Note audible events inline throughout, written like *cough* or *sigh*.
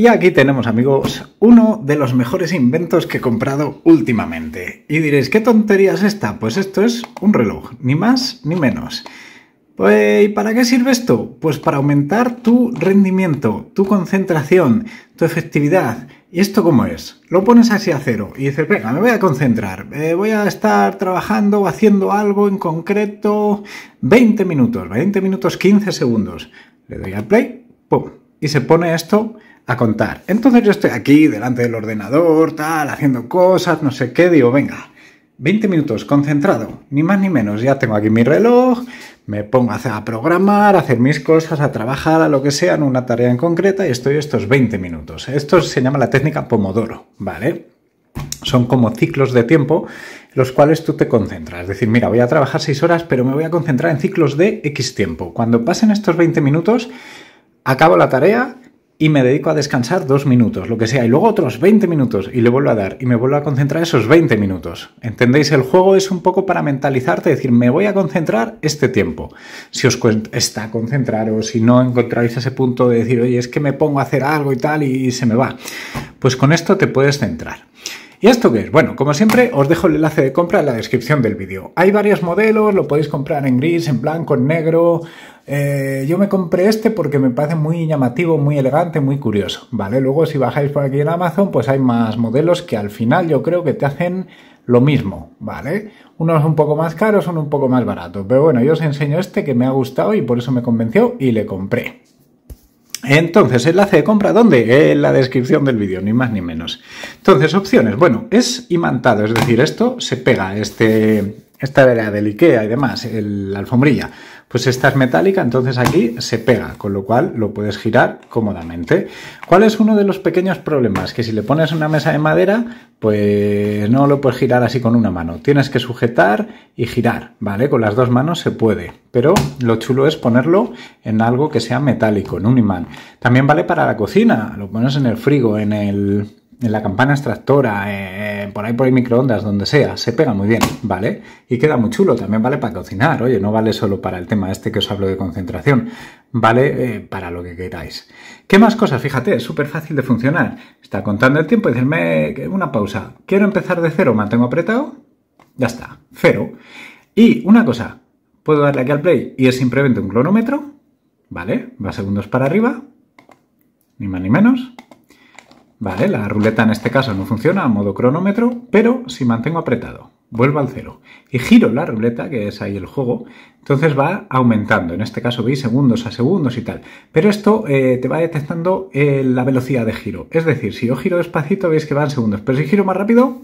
Y aquí tenemos amigos uno de los mejores inventos que he comprado últimamente. Y diréis, ¿qué tontería es esta? Pues esto es un reloj, ni más ni menos. Pues, ¿Y para qué sirve esto? Pues para aumentar tu rendimiento, tu concentración, tu efectividad. ¿Y esto cómo es? Lo pones así a cero y dices, venga, me voy a concentrar, eh, voy a estar trabajando o haciendo algo en concreto 20 minutos, 20 minutos 15 segundos. Le doy al play, ¡pum! Y se pone esto a contar. Entonces yo estoy aquí delante del ordenador, tal, haciendo cosas, no sé qué, digo, venga, 20 minutos concentrado, ni más ni menos, ya tengo aquí mi reloj, me pongo a, programar, a hacer mis cosas, a trabajar, a lo que sea, en una tarea en concreta y estoy estos 20 minutos. Esto se llama la técnica Pomodoro, ¿vale? Son como ciclos de tiempo los cuales tú te concentras. Es decir, mira, voy a trabajar 6 horas, pero me voy a concentrar en ciclos de X tiempo. Cuando pasen estos 20 minutos, acabo la tarea y me dedico a descansar dos minutos, lo que sea, y luego otros 20 minutos y le vuelvo a dar y me vuelvo a concentrar esos 20 minutos. ¿Entendéis? El juego es un poco para mentalizarte, decir, me voy a concentrar este tiempo. Si os está o si no encontráis ese punto de decir, oye, es que me pongo a hacer algo y tal y se me va. Pues con esto te puedes centrar. ¿Y esto qué es? Bueno, como siempre, os dejo el enlace de compra en la descripción del vídeo. Hay varios modelos, lo podéis comprar en gris, en blanco, en negro. Eh, yo me compré este porque me parece muy llamativo, muy elegante, muy curioso, ¿vale? Luego si bajáis por aquí en Amazon, pues hay más modelos que al final yo creo que te hacen lo mismo, ¿vale? Unos un poco más caros, unos un poco más baratos. Pero bueno, yo os enseño este que me ha gustado y por eso me convenció y le compré. Entonces, enlace de compra, ¿dónde? En la descripción del vídeo, ni más ni menos. Entonces, opciones. Bueno, es imantado, es decir, esto se pega, este, esta era del IKEA y demás, la alfombrilla. Pues esta es metálica, entonces aquí se pega, con lo cual lo puedes girar cómodamente. ¿Cuál es uno de los pequeños problemas? Que si le pones una mesa de madera, pues no lo puedes girar así con una mano. Tienes que sujetar y girar, ¿vale? Con las dos manos se puede, pero lo chulo es ponerlo en algo que sea metálico, en un imán. También vale para la cocina, lo pones en el frigo, en el en la campana extractora, eh, eh, por ahí por ahí microondas, donde sea, se pega muy bien, ¿vale? Y queda muy chulo, también vale para cocinar, oye, no vale solo para el tema este que os hablo de concentración, vale eh, para lo que queráis. ¿Qué más cosas? Fíjate, es súper fácil de funcionar. Está contando el tiempo y decirme una pausa. Quiero empezar de cero, mantengo apretado, ya está, cero. Y una cosa, puedo darle aquí al play y es simplemente un cronómetro, ¿vale? Va segundos para arriba, ni más ni menos. Vale, la ruleta en este caso no funciona a modo cronómetro, pero si mantengo apretado, vuelvo al cero y giro la ruleta, que es ahí el juego, entonces va aumentando. En este caso veis segundos a segundos y tal. Pero esto eh, te va detectando eh, la velocidad de giro. Es decir, si yo giro despacito veis que van segundos, pero si giro más rápido,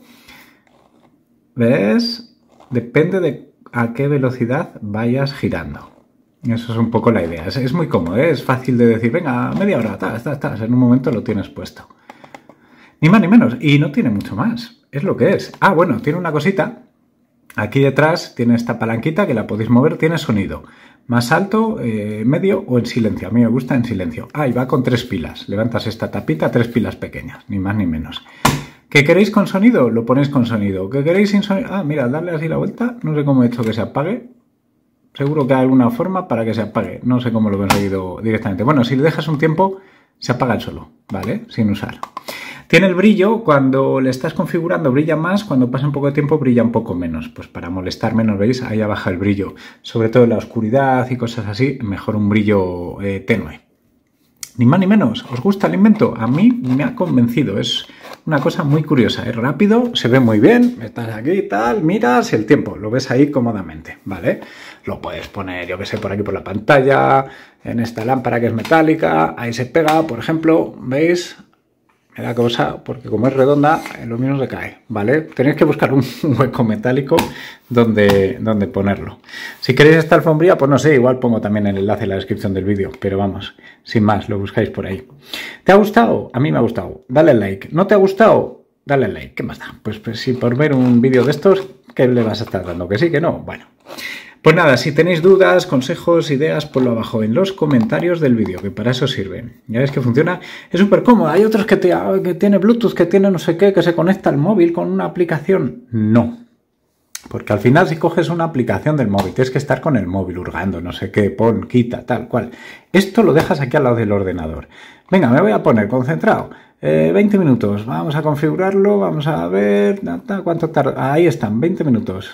¿ves? Depende de a qué velocidad vayas girando. Eso es un poco la idea. Es, muy cómodo, ¿eh? es fácil de decir, venga, media hora, está estás. En un momento lo tienes puesto. Ni más ni menos. Y no tiene mucho más. Es lo que es. Ah, bueno, tiene una cosita. Aquí detrás tiene esta palanquita que la podéis mover. Tiene sonido. Más alto, eh, medio o en silencio. A mí me gusta en silencio. Ah, y va con tres pilas. Levantas esta tapita, tres pilas pequeñas. Ni más ni menos. ¿Qué queréis con sonido? Lo ponéis con sonido. ¿Qué queréis sin sonido? Ah, mira, darle así la vuelta. No sé cómo he hecho que se apague. Seguro que hay alguna forma para que se apague. No sé cómo lo he conseguido directamente. Bueno, si le dejas un tiempo, se apaga el solo, ¿vale? Sin usar. Tiene el brillo, cuando le estás configurando brilla más, cuando pasa un poco de tiempo brilla un poco menos. Pues para molestar menos, ¿veis? Ahí baja el brillo. Sobre todo en la oscuridad y cosas así, mejor un brillo eh, tenue. Ni más ni menos, ¿os gusta el invento? A mí me ha convencido, es una cosa muy curiosa, es rápido, se ve muy bien, estás aquí y tal, miras el tiempo, lo ves ahí cómodamente, ¿vale? Lo puedes poner, yo que sé, por aquí por la pantalla, en esta lámpara que es metálica, ahí se pega, por ejemplo, ¿veis? La cosa porque como es redonda, lo menos se cae, ¿vale? Tenéis que buscar un hueco *laughs* metálico donde, donde ponerlo. Si queréis esta alfombría, pues no sé, igual pongo también el enlace en la descripción del vídeo, pero vamos, sin más, lo buscáis por ahí. ¿Te ha gustado? A mí me ha gustado. Dale like. ¿No te ha gustado? Dale like. ¿Qué más da? Pues, pues si por ver un vídeo de estos, ¿qué le vas a estar dando? ¿Que sí, que no? Bueno. Pues nada, si tenéis dudas, consejos, ideas, ponlo abajo en los comentarios del vídeo, que para eso sirven. Ya ves que funciona, es súper cómodo. Hay otros que, tienen tiene Bluetooth, que tiene no sé qué, que se conecta al móvil con una aplicación. No, porque al final si coges una aplicación del móvil, tienes que estar con el móvil hurgando, no sé qué, pon, quita, tal cual. Esto lo dejas aquí al lado del ordenador. Venga, me voy a poner concentrado. 20 eh, minutos, vamos a configurarlo, vamos a ver cuánto tarda. Ahí están, 20 minutos.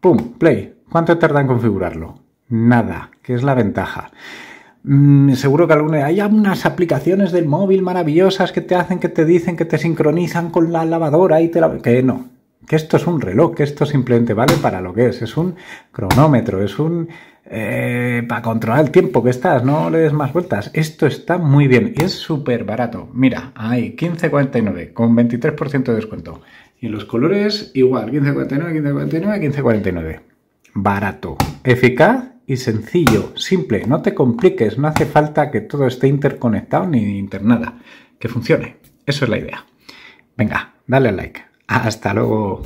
¡Pum! Play. ¿Cuánto tarda en configurarlo? Nada, que es la ventaja. Mm, seguro que alguna hay unas aplicaciones del móvil maravillosas que te hacen, que te dicen, que te sincronizan con la lavadora y te la... Que no, que esto es un reloj, que esto simplemente vale para lo que es, es un cronómetro, es un... Eh, para controlar el tiempo que estás, no le des más vueltas. Esto está muy bien, Y es súper barato. Mira, hay 15,49 con 23% de descuento. Y los colores igual, 15,49, 15,49, 15,49 barato, eficaz y sencillo, simple, no te compliques, no hace falta que todo esté interconectado ni internada, que funcione. Eso es la idea. Venga, dale like. Hasta luego.